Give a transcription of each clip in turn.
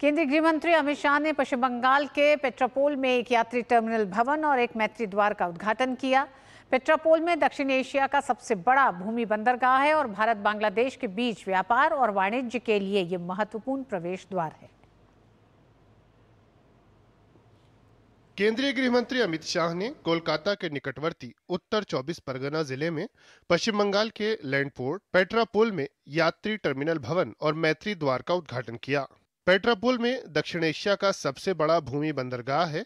केंद्रीय गृह मंत्री अमित शाह ने पश्चिम बंगाल के पेट्रापोल में एक यात्री टर्मिनल भवन और एक मैत्री द्वार का उद्घाटन किया पेट्रापोल में दक्षिण एशिया का सबसे बड़ा भूमि बंदरगाह है और भारत बांग्लादेश के बीच व्यापार और वाणिज्य के लिए ये महत्वपूर्ण प्रवेश द्वार है केंद्रीय गृह मंत्री अमित शाह ने कोलकाता के निकटवर्ती उत्तर 24 परगना जिले में पश्चिम बंगाल के लैंडपोर्ट पेट्रापोल में यात्री टर्मिनल भवन और मैत्री द्वार का उद्घाटन किया पेट्रापोल में दक्षिण एशिया का सबसे बड़ा भूमि बंदरगाह है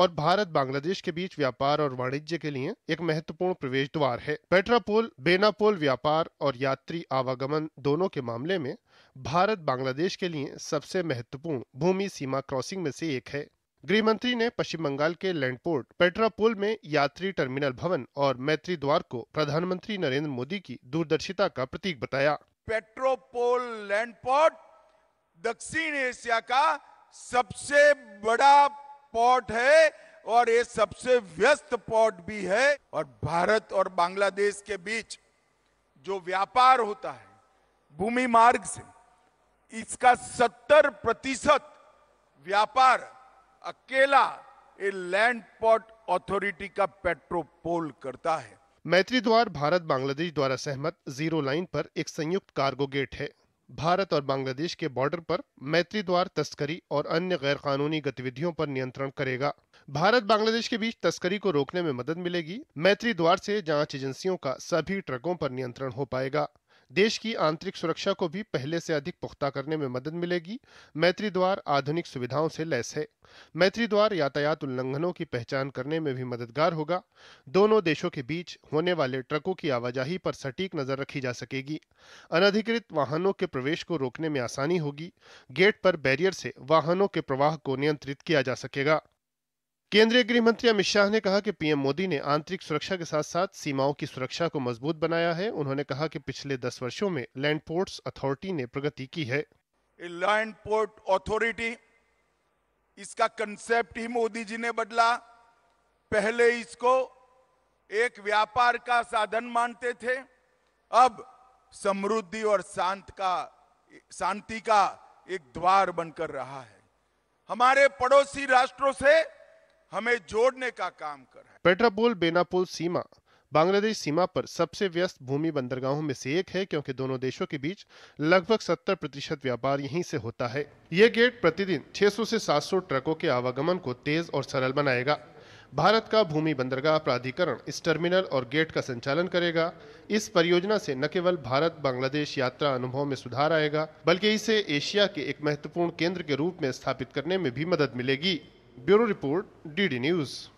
और भारत बांग्लादेश के बीच व्यापार और वाणिज्य के लिए एक महत्वपूर्ण प्रवेश द्वार है पेट्रापोल बेनापोल व्यापार और यात्री आवागमन दोनों के मामले में भारत बांग्लादेश के लिए सबसे महत्वपूर्ण भूमि सीमा क्रॉसिंग में से एक है गृह मंत्री ने पश्चिम बंगाल के लैंडपोर्ट पेट्रापोल में यात्री टर्मिनल भवन और मैत्री द्वार को प्रधानमंत्री नरेंद्र मोदी की दूरदर्शिता का प्रतीक बताया पेट्रोपोल लैंडपोर्ट दक्षिण एशिया का सबसे बड़ा पोर्ट है और ये सबसे व्यस्त पोर्ट भी है और भारत और बांग्लादेश के बीच जो व्यापार होता है भूमि मार्ग से इसका 70 प्रतिशत व्यापार अकेला ये लैंड पोर्ट ऑथोरिटी का पेट्रोपोल करता है मैत्री द्वार भारत बांग्लादेश द्वारा सहमत जीरो लाइन पर एक संयुक्त कार्गो गेट है भारत और बांग्लादेश के बॉर्डर पर मैत्री द्वार तस्करी और अन्य गैर कानूनी गतिविधियों पर नियंत्रण करेगा भारत बांग्लादेश के बीच तस्करी को रोकने में मदद मिलेगी मैत्री द्वार से जांच एजेंसियों का सभी ट्रकों पर नियंत्रण हो पाएगा देश की आंतरिक सुरक्षा को भी पहले से अधिक पुख्ता करने में मदद मिलेगी मैत्री द्वार आधुनिक सुविधाओं से लैस है मैत्री द्वार यातायात उल्लंघनों की पहचान करने में भी मददगार होगा दोनों देशों के बीच होने वाले ट्रकों की आवाजाही पर सटीक नजर रखी जा सकेगी अनधिकृत वाहनों के प्रवेश को रोकने में आसानी होगी गेट पर बैरियर से वाहनों के प्रवाह को नियंत्रित किया जा सकेगा केंद्रीय गृह मंत्री अमित शाह ने कहा कि पीएम मोदी ने आंतरिक सुरक्षा के साथ साथ सीमाओं की सुरक्षा को मजबूत बनाया है उन्होंने कहा कि पिछले दस वर्षों में लैंड पोर्ट्स अथॉरिटी ने प्रगति की है लैंड पोर्ट अथॉरिटी इसका कंसेप्ट ही मोदी जी ने बदला पहले इसको एक व्यापार का साधन मानते थे अब समृद्धि और शांत का शांति का एक द्वार बनकर रहा है हमारे पड़ोसी राष्ट्रों से हमें जोड़ने का काम कर है पेट्रापोल बेनापोल सीमा बांग्लादेश सीमा पर सबसे व्यस्त भूमि बंदरगाहों में से एक है क्योंकि दोनों देशों के बीच लगभग 70 प्रतिशत व्यापार यहीं से होता है ये गेट प्रतिदिन 600 से 700 ट्रकों के आवागमन को तेज और सरल बनाएगा भारत का भूमि बंदरगाह प्राधिकरण इस टर्मिनल और गेट का संचालन करेगा इस परियोजना से न केवल भारत बांग्लादेश यात्रा अनुभव में सुधार आएगा बल्कि इसे एशिया के एक महत्वपूर्ण केंद्र के रूप में स्थापित करने में भी मदद मिलेगी Bureau Report, DD News.